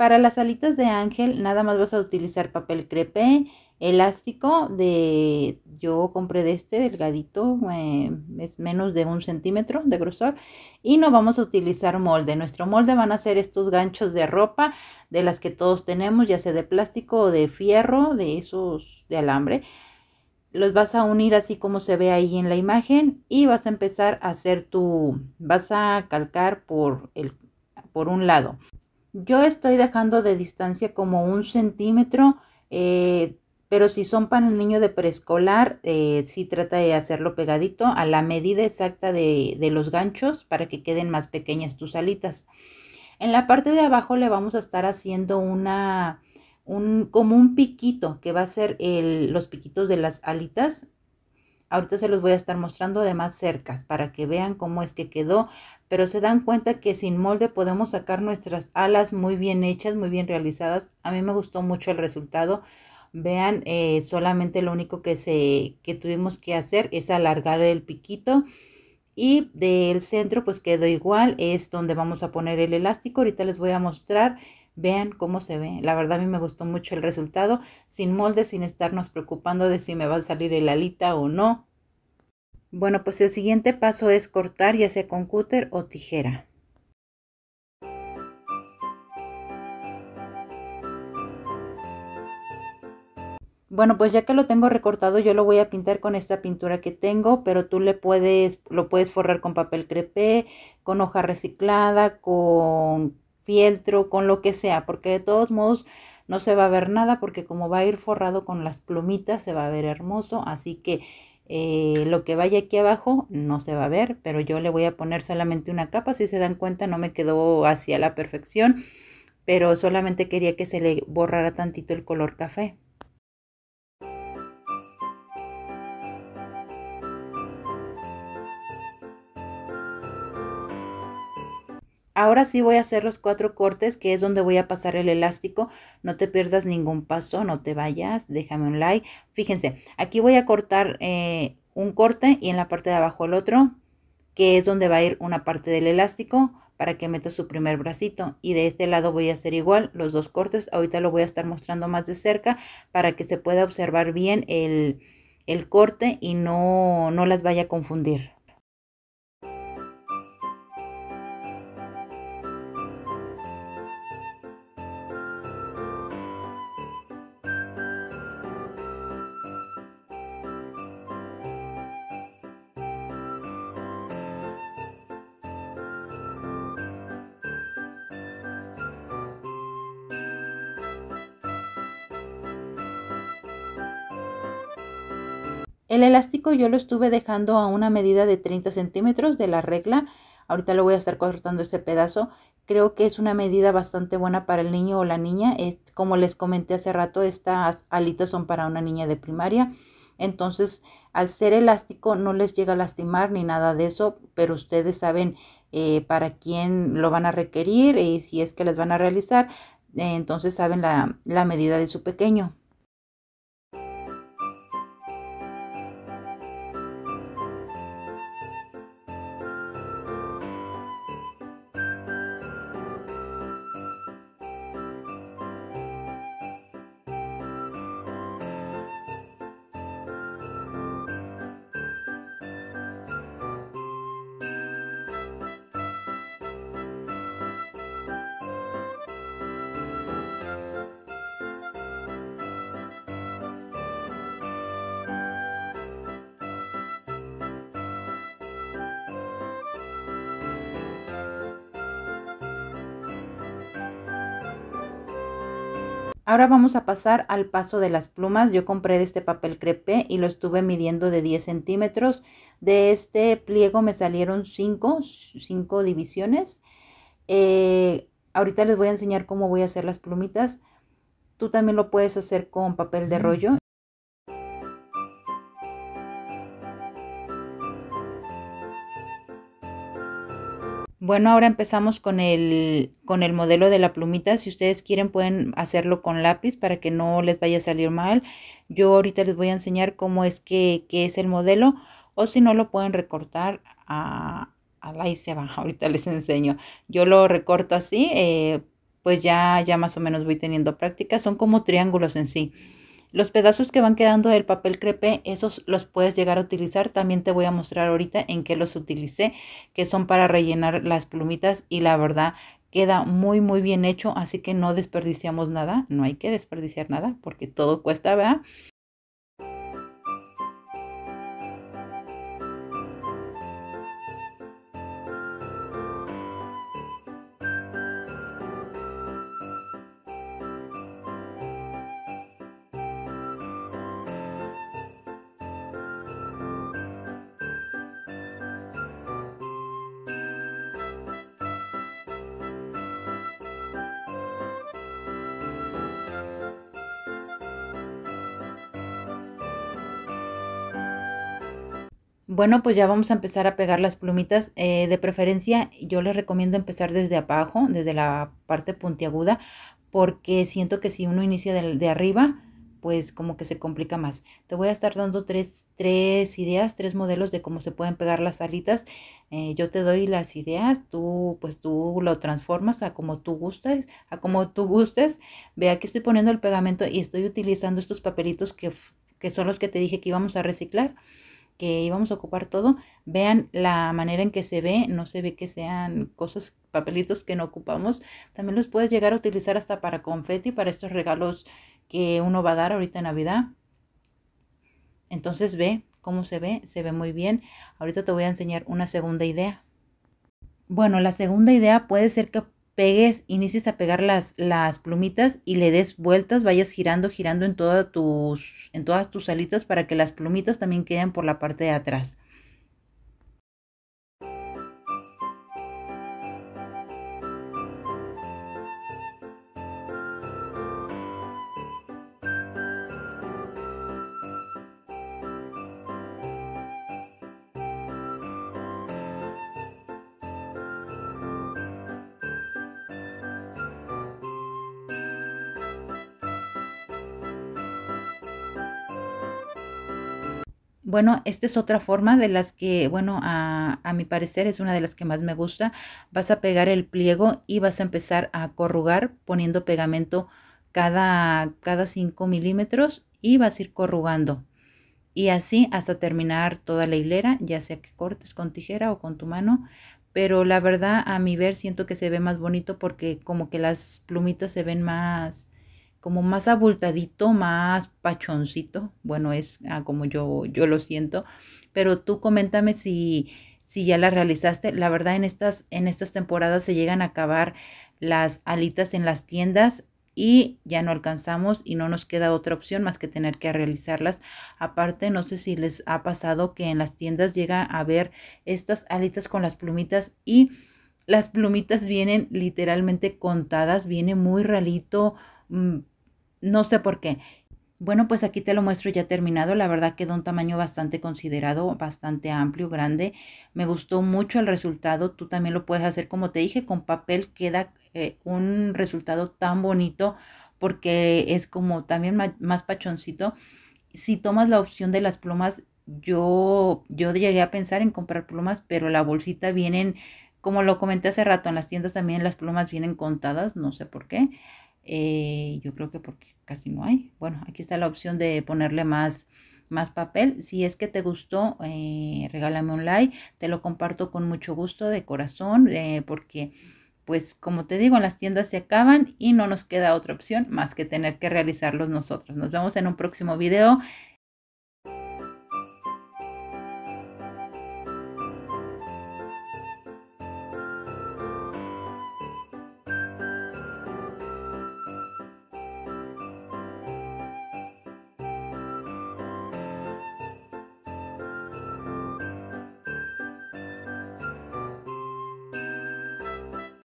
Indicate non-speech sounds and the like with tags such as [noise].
Para las alitas de ángel nada más vas a utilizar papel crepe, elástico de, yo compré de este delgadito, eh, es menos de un centímetro de grosor y no vamos a utilizar molde. Nuestro molde van a ser estos ganchos de ropa de las que todos tenemos, ya sea de plástico o de fierro, de esos de alambre. Los vas a unir así como se ve ahí en la imagen y vas a empezar a hacer tu, vas a calcar por, el, por un lado. Yo estoy dejando de distancia como un centímetro, eh, pero si son para el niño de preescolar, eh, sí trata de hacerlo pegadito a la medida exacta de, de los ganchos para que queden más pequeñas tus alitas. En la parte de abajo le vamos a estar haciendo una, un, como un piquito, que va a ser el, los piquitos de las alitas Ahorita se los voy a estar mostrando de más cercas para que vean cómo es que quedó. Pero se dan cuenta que sin molde podemos sacar nuestras alas muy bien hechas, muy bien realizadas. A mí me gustó mucho el resultado. Vean, eh, solamente lo único que, se, que tuvimos que hacer es alargar el piquito. Y del centro pues quedó igual, es donde vamos a poner el elástico. Ahorita les voy a mostrar Vean cómo se ve. La verdad a mí me gustó mucho el resultado, sin molde, sin estarnos preocupando de si me va a salir el alita o no. Bueno, pues el siguiente paso es cortar ya sea con cúter o tijera. Bueno, pues ya que lo tengo recortado, yo lo voy a pintar con esta pintura que tengo, pero tú le puedes, lo puedes forrar con papel crepé, con hoja reciclada, con fieltro, con lo que sea, porque de todos modos no se va a ver nada, porque como va a ir forrado con las plumitas, se va a ver hermoso, así que eh, lo que vaya aquí abajo no se va a ver, pero yo le voy a poner solamente una capa, si se dan cuenta no me quedó hacia la perfección, pero solamente quería que se le borrara tantito el color café. Ahora sí voy a hacer los cuatro cortes, que es donde voy a pasar el elástico. No te pierdas ningún paso, no te vayas, déjame un like. Fíjense, aquí voy a cortar eh, un corte y en la parte de abajo el otro, que es donde va a ir una parte del elástico para que meta su primer bracito y de este lado voy a hacer igual los dos cortes ahorita lo voy a estar mostrando más de cerca para que se pueda observar bien el, el corte y no, no las vaya a confundir El elástico yo lo estuve dejando a una medida de 30 centímetros de la regla. Ahorita lo voy a estar cortando este pedazo. Creo que es una medida bastante buena para el niño o la niña. como les comenté hace rato, estas alitas son para una niña de primaria. Entonces, al ser elástico no les llega a lastimar ni nada de eso, pero ustedes saben eh, para quién lo van a requerir y si es que les van a realizar, eh, entonces saben la, la medida de su pequeño. Ahora vamos a pasar al paso de las plumas. Yo compré de este papel crepe y lo estuve midiendo de 10 centímetros. De este pliego me salieron 5, 5 divisiones. Eh, ahorita les voy a enseñar cómo voy a hacer las plumitas. Tú también lo puedes hacer con papel de rollo Bueno, ahora empezamos con el, con el modelo de la plumita. Si ustedes quieren pueden hacerlo con lápiz para que no les vaya a salir mal. Yo ahorita les voy a enseñar cómo es que, es el modelo o si no lo pueden recortar a, a se va. [laughs] Ahorita les enseño. Yo lo recorto así, eh, pues ya, ya más o menos voy teniendo práctica. Son como triángulos en sí. Los pedazos que van quedando del papel crepe, esos los puedes llegar a utilizar. También te voy a mostrar ahorita en qué los utilicé, que son para rellenar las plumitas y la verdad queda muy muy bien hecho, así que no desperdiciamos nada, no hay que desperdiciar nada porque todo cuesta, ¿verdad? Bueno, pues ya vamos a empezar a pegar las plumitas. Eh, de preferencia, yo les recomiendo empezar desde abajo, desde la parte puntiaguda, porque siento que si uno inicia de, arriba, pues como que se complica más. Te voy a estar dando tres, tres ideas, tres modelos de cómo se pueden pegar las alitas. Eh, yo te doy las ideas, tú pues tú lo transformas a como tú gustes, a como tú gustes. Ve aquí estoy poniendo el pegamento y estoy utilizando estos papelitos que, que son los que te dije que íbamos a reciclar que íbamos a ocupar todo, vean la manera en que se ve, no se ve que sean cosas, papelitos que no ocupamos. También los puedes llegar a utilizar hasta para confeti, para estos regalos que uno va a dar ahorita en Navidad. Entonces ve cómo se ve, se ve muy bien. Ahorita te voy a enseñar una segunda idea. Bueno, la segunda idea puede ser que pegues, inicies a pegar las, las plumitas y le des vueltas, vayas girando, girando en, tus, en todas tus alitas para que las plumitas también queden por la parte de atrás. Bueno, esta es otra forma de las que, bueno, a, a mi parecer es una de las que más me gusta. Vas a pegar el pliego y vas a empezar a corrugar poniendo pegamento cada, cada 5 milímetros y vas a ir corrugando. Y así hasta terminar toda la hilera, ya sea que cortes con tijera o con tu mano. Pero la verdad, a mi ver, siento que se ve más bonito porque como que las plumitas se ven más, como más abultadito, más pachoncito. Bueno, es ah, como yo, yo lo siento. Pero tú coméntame si, si ya la realizaste. La verdad, en estas, en estas temporadas se llegan a acabar las alitas en las tiendas y ya no alcanzamos y no nos queda otra opción más que tener que realizarlas. Aparte, no sé si les ha pasado que en las tiendas llega a ver estas alitas con las plumitas y las plumitas vienen literalmente contadas, viene muy ralito, mm, no sé por qué. Bueno, pues aquí te lo muestro ya terminado. La verdad quedó un tamaño bastante considerado, bastante amplio, grande. Me gustó mucho el resultado. Tú también lo puedes hacer, como te dije, con papel queda eh, un resultado tan bonito porque es como también más pachoncito. Si tomas la opción de las plumas, yo, yo llegué a pensar en comprar plumas, pero la bolsita vienen, como lo comenté hace rato, en las tiendas también las plumas vienen contadas, no sé por qué. Eh, yo creo que porque casi no hay. Bueno, aquí está la opción de ponerle más, más papel. Si es que te gustó, eh, regálame un like. Te lo comparto con mucho gusto, de corazón, eh, porque pues como te digo, las tiendas se acaban y no nos queda otra opción más que tener que realizarlos nosotros. Nos vemos en un próximo video.